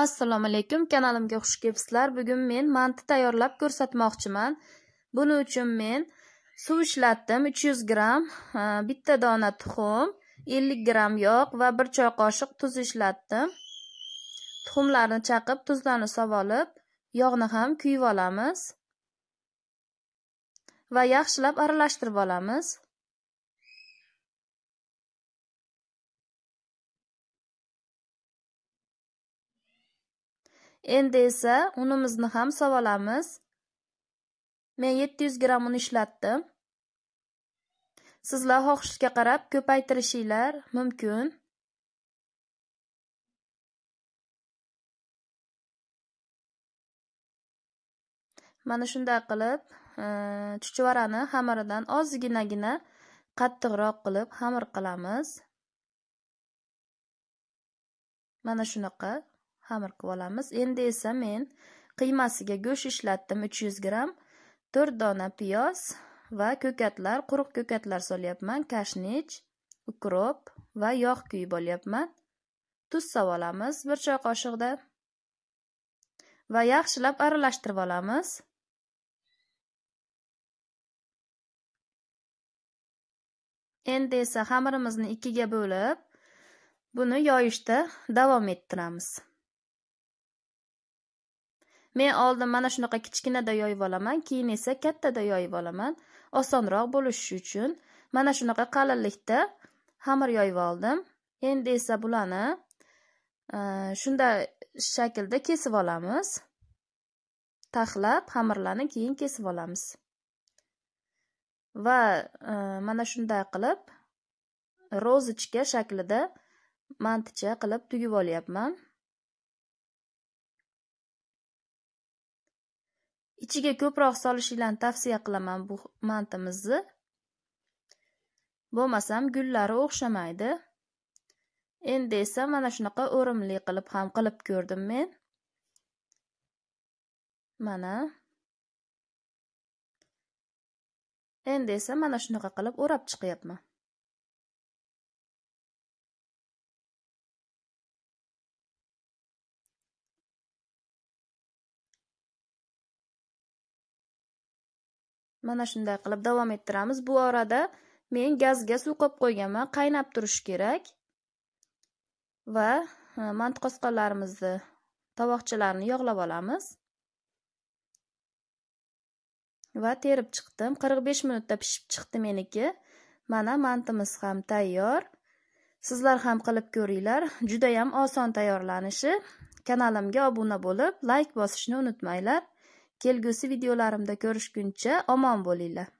assalomu alaykum kanalimga xush kelibsizlar bugun men manti tayyorlab ko'rsatmoqchiman buning uchun men suv ishlatdim 300 gram e, bitta dona tuxum 50 gram yog' va bir choy qoshiq tuz ishlatdim tuxumlarni chaqib tuzlarni solib yog'ni ham kuyib olamiz va yaxshilab aralashtirib olamiz Endi esa unimizni ham savolamiz. Men 700 gramm un ishlatdim. Sizlar xohishga qarab ko'paytirishinglar mumkin. Mana shunday qilib, e, chuchvarani xamiridan ozginagina qattiqroq qilib xamir qilamiz. Mana shunaqa xamir qilib olamiz endi esa men qiymasiga go'sht ishlatdim 300 g, 4 dona piyoz va ko'katlar quruq ko'katlar solyapman kashnich ukrop va yog' kuyib olyapman tuz olamiz 1 choy qoshiqda va yaxshilab aralashtirib olamiz endi esa xamirimizni ikkiga bo'lib buni yoyishda davom ettiramiz men oldin mana shunaqa kichkinada yoyib olaman keyin esa kattada yoyib olaman osonroq bo'lishi uchun mana shunaqa qalinlikda xamir yoyib oldim endi esa bularni e, shunday shaklda kesib olamiz taxlab xamirlarni keyin kesib olamiz va e, mana shunday qilib rozichka shaklida manticha qilib tugib olyapman ichiga ko'proq solishingizni tavsiya qilaman bu mantimizni bo'lmasam gullari o'xshamaydi endi esa mana shunaqa o'rimli qilib ham qilib ko'rdim men mana endi esa mana shunaqa qilib o'rab chiqyapman mana shunday qilib davom ettiramiz bu orada men gazga suv qo'yib qo'yganman qaynab turishi kerak va e, qosqonlarimizni tovoqchalarini yog'lab olamiz va terib chiqdim 45 minutda pishib chiqdi meniki mana mantimiz ham tayyor sizlar ham qilib ko'ringlar judayam oson tayyorlanishi kanalimga obuna bo'lib layk bosishni unutmanglar Kelgusi videolarimda ko'rishguncha omon bo'linglar.